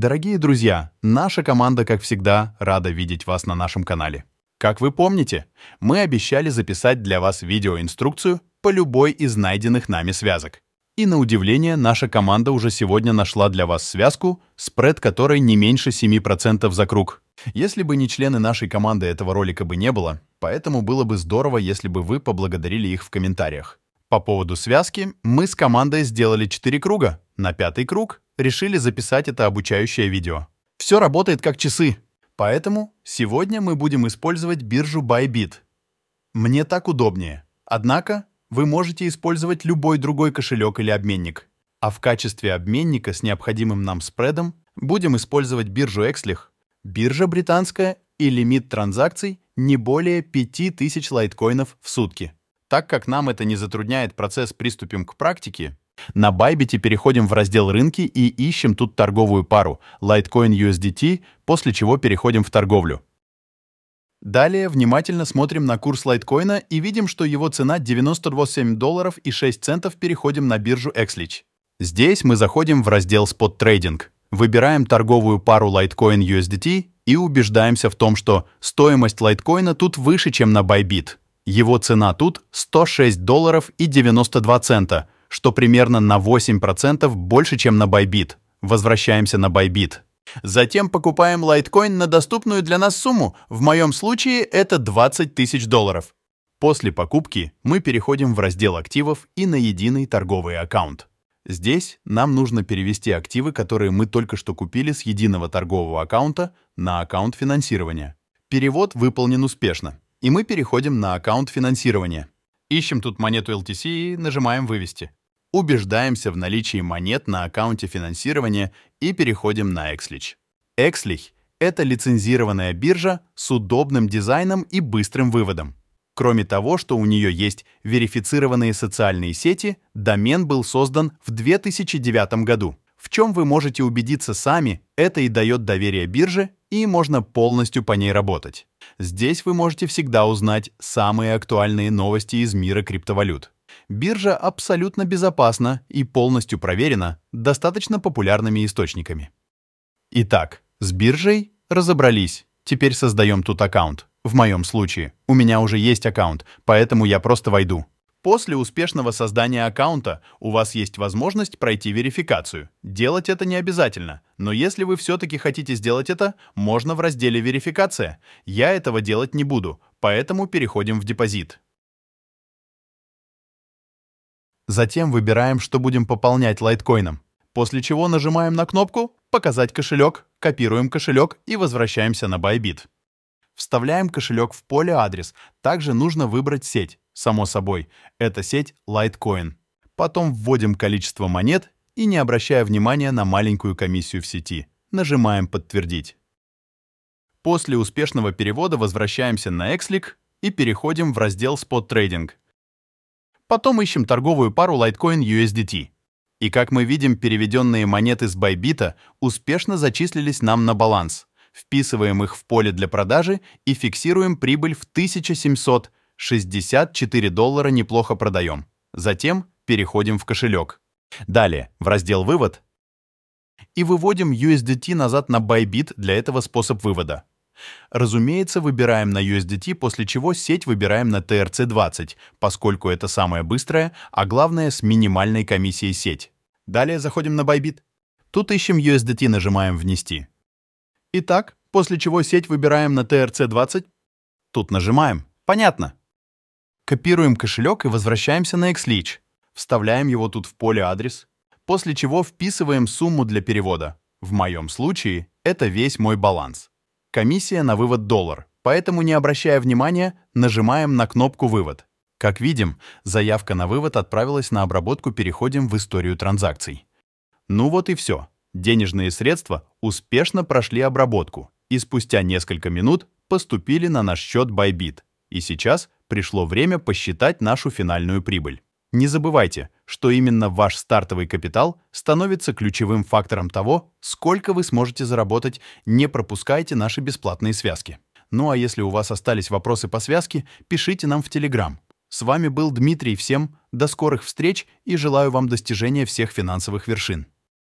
Дорогие друзья, наша команда, как всегда, рада видеть вас на нашем канале. Как вы помните, мы обещали записать для вас видеоинструкцию по любой из найденных нами связок. И на удивление, наша команда уже сегодня нашла для вас связку, спред которой не меньше 7% за круг. Если бы не члены нашей команды, этого ролика бы не было, поэтому было бы здорово, если бы вы поблагодарили их в комментариях. По поводу связки мы с командой сделали 4 круга. На пятый круг решили записать это обучающее видео. Все работает как часы. Поэтому сегодня мы будем использовать биржу Bybit. Мне так удобнее. Однако вы можете использовать любой другой кошелек или обменник. А в качестве обменника с необходимым нам спредом будем использовать биржу Exlih. Биржа британская и лимит транзакций не более 5000 лайткоинов в сутки. Так как нам это не затрудняет процесс, приступим к практике. На Байбите переходим в раздел «Рынки» и ищем тут торговую пару Litecoin USDT, после чего переходим в торговлю. Далее внимательно смотрим на курс лайткоина и видим, что его цена 98 долларов и 6 центов переходим на биржу Exlich. Здесь мы заходим в раздел Spot Trading, выбираем торговую пару Litecoin USDT и убеждаемся в том, что стоимость лайткоина тут выше, чем на Bybit. Его цена тут 106 долларов и 92 цента, что примерно на 8% больше, чем на Bybit. Возвращаемся на Bybit. Затем покупаем лайткоин на доступную для нас сумму, в моем случае это 20 тысяч долларов. После покупки мы переходим в раздел активов и на единый торговый аккаунт. Здесь нам нужно перевести активы, которые мы только что купили с единого торгового аккаунта на аккаунт финансирования. Перевод выполнен успешно. И мы переходим на аккаунт финансирования. Ищем тут монету LTC и нажимаем «Вывести». Убеждаемся в наличии монет на аккаунте финансирования и переходим на Exlich. Exlich — это лицензированная биржа с удобным дизайном и быстрым выводом. Кроме того, что у нее есть верифицированные социальные сети, домен был создан в 2009 году. В чем вы можете убедиться сами, это и дает доверие бирже и можно полностью по ней работать. Здесь вы можете всегда узнать самые актуальные новости из мира криптовалют. Биржа абсолютно безопасна и полностью проверена достаточно популярными источниками. Итак, с биржей разобрались. Теперь создаем тут аккаунт. В моем случае. У меня уже есть аккаунт, поэтому я просто войду. После успешного создания аккаунта у вас есть возможность пройти верификацию. Делать это не обязательно, но если вы все-таки хотите сделать это, можно в разделе «Верификация». Я этого делать не буду, поэтому переходим в депозит. Затем выбираем, что будем пополнять лайткоином. После чего нажимаем на кнопку «Показать кошелек», копируем кошелек и возвращаемся на Bybit. Вставляем кошелек в поле адрес. Также нужно выбрать сеть. Само собой, это сеть Litecoin. Потом вводим количество монет и, не обращая внимания на маленькую комиссию в сети, нажимаем «Подтвердить». После успешного перевода возвращаемся на Xlik и переходим в раздел Spot Trading. Потом ищем торговую пару Litecoin USDT. И как мы видим, переведенные монеты с Bybit успешно зачислились нам на баланс. Вписываем их в поле для продажи и фиксируем прибыль в 1700 64 доллара неплохо продаем. Затем переходим в кошелек. Далее, в раздел «Вывод» и выводим USDT назад на Bybit для этого способ вывода. Разумеется, выбираем на USDT, после чего сеть выбираем на TRC20, поскольку это самая быстрая, а главное с минимальной комиссией сеть. Далее заходим на Bybit. Тут ищем USDT, нажимаем «Внести». Итак, после чего сеть выбираем на TRC20. Тут нажимаем. Понятно. Копируем кошелек и возвращаемся на XLeach. Вставляем его тут в поле адрес, после чего вписываем сумму для перевода. В моем случае это весь мой баланс. Комиссия на вывод доллар, поэтому не обращая внимания, нажимаем на кнопку «Вывод». Как видим, заявка на вывод отправилась на обработку, переходим в историю транзакций. Ну вот и все. Денежные средства успешно прошли обработку и спустя несколько минут поступили на наш счет Bybit. И сейчас пришло время посчитать нашу финальную прибыль. Не забывайте, что именно ваш стартовый капитал становится ключевым фактором того, сколько вы сможете заработать, не пропускайте наши бесплатные связки. Ну а если у вас остались вопросы по связке, пишите нам в Telegram. С вами был Дмитрий, всем до скорых встреч и желаю вам достижения всех финансовых вершин.